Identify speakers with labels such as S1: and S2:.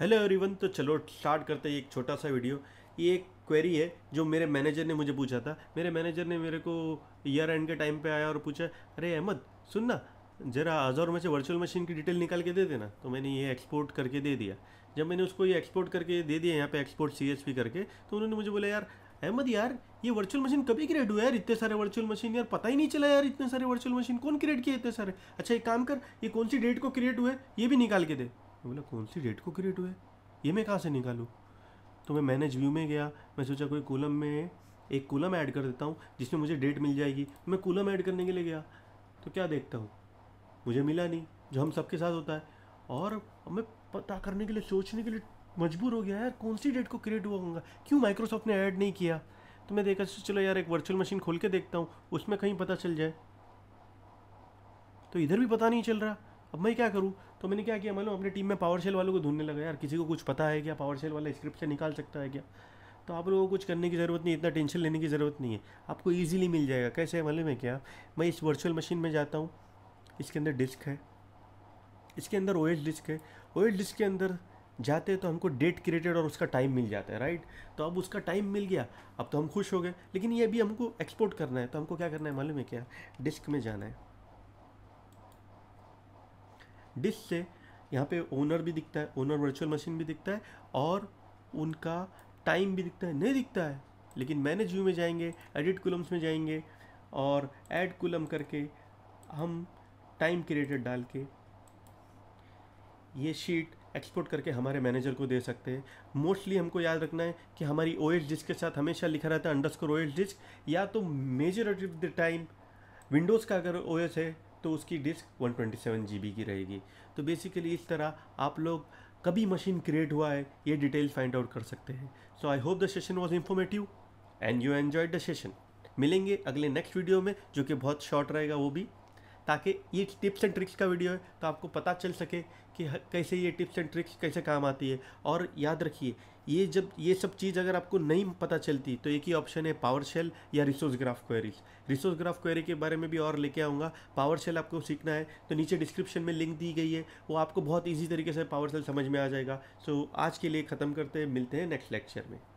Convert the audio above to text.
S1: hello everyone तो चलो start करते हैं एक छोटा सा वीडियो ये एक क्वेरी है जो मेरे मैनेजर ने मुझे पूछा था मेरे मैनेजर ने मेरे को ईयर एंड के टाइम पे आया और पूछा अरे अहमद सुन ना ज़रा आज़ार में से वर्चुअल मशीन की डिटेल निकाल के दे देना तो मैंने ये एक्सपोर्ट करके दे दिया जब मैंने उसको ये एक्सपोर्ट करके दे दिया यहाँ पे एक्सपोर्ट सी करके तो उन्होंने मुझे बोला यार अहमद यार ये वर्चुअल मशीन कभी क्रिएट हुआ यार इतने सारे वर्चुअल मशीन यार पता ही नहीं चला यार इतने सारे वर्चुअल मशीन कौन क्रिएट किए इतने सारे अच्छा एक काम कर ये कौन सी डेट को क्रिएट हुए ये भी निकाल के दे मैं बोला कौन सी डेट को क्रिएट हुए ये मैं कहाँ से निकालूँ तो मैं मैनेज व्यू में गया मैं सोचा कोई कोलम में एक कोलम ऐड कर देता हूँ जिसमें मुझे डेट मिल जाएगी मैं कोलम ऐड करने के लिए गया तो क्या देखता हूँ मुझे मिला नहीं जो हम सबके साथ होता है और मैं पता करने के लिए सोचने के लिए मजबूर हो गया यार कौन सी डेट को क्रिएट हुआ होगा क्यों माइक्रोसॉफ्ट ने ऐड नहीं किया तो मैं देखा चलो यार एक वर्चुअल मशीन खोल के देखता हूँ उसमें कहीं पता चल जाए तो इधर भी पता नहीं चल रहा अब मैं क्या करूँ तो मैंने क्या किया मालूम अपनी टीम में पावर शेल वालों को ढूंढने लगा यार किसी को कुछ पता है क्या पावर शेल वाला स्क्रिप्ट से निकाल सकता है क्या तो आप लोगों को कुछ करने की ज़रूरत नहीं इतना टेंशन लेने की ज़रूरत नहीं है आपको ईजिली मिल जाएगा कैसे है मालूम है क्या मैं इस वर्चुअल मशीन में जाता हूँ इसके अंदर डिस्क है इसके अंदर ओ डिस्क है ओ डिस्क के अंदर जाते तो हमको डेट क्रिएटेड और उसका टाइम मिल जाता है राइट तो अब उसका टाइम मिल गया अब तो हम खुश हो गए लेकिन ये भी हमको एक्सपोर्ट करना है तो हमको क्या करना है मालूम है क्या डिस्क में जाना है डिस्क से यहाँ पे ओनर भी दिखता है ओनर वर्चुअल मशीन भी दिखता है और उनका टाइम भी दिखता है नहीं दिखता है लेकिन मैनेज व्यू में जाएंगे एडिट कुलम्स में जाएंगे और ऐड कुलम करके हम टाइम क्रिएटेड डाल के ये शीट एक्सपोर्ट करके हमारे मैनेजर को दे सकते हैं मोस्टली हमको याद रखना है कि हमारी ओ एस डिस्क के साथ हमेशा लिखा रहता है underscore O S disk या तो मेजर द टाइम विंडोज़ का अगर ओ एस है तो उसकी डिस्क 127 जीबी की रहेगी तो बेसिकली इस तरह आप लोग कभी मशीन क्रिएट हुआ है ये डिटेल फाइंड आउट कर सकते हैं so I hope the session was informative and you enjoyed the session मिलेंगे अगले नेक्स्ट वीडियो में जो कि बहुत शॉर्ट रहेगा वो भी ताकि ये टिप्स एंड ट्रिक्स का वीडियो है तो आपको पता चल सके कि कैसे ये टिप्स एंड ट्रिक्स कैसे काम आती है और याद रखिए ये जब ये सब चीज़ अगर आपको नहीं पता चलती तो एक ही ऑप्शन है पावर शेल या resource graph queries resource graph query के बारे में भी और लेके आऊँगा पावर शेल आपको सीखना है तो नीचे डिस्क्रिप्शन में लिंक दी गई है वो आपको बहुत ईजी तरीके से पावर शेल समझ में आ जाएगा सो आज के लिए ख़त्म करते हैं मिलते हैं नेक्स्ट लेक्चर में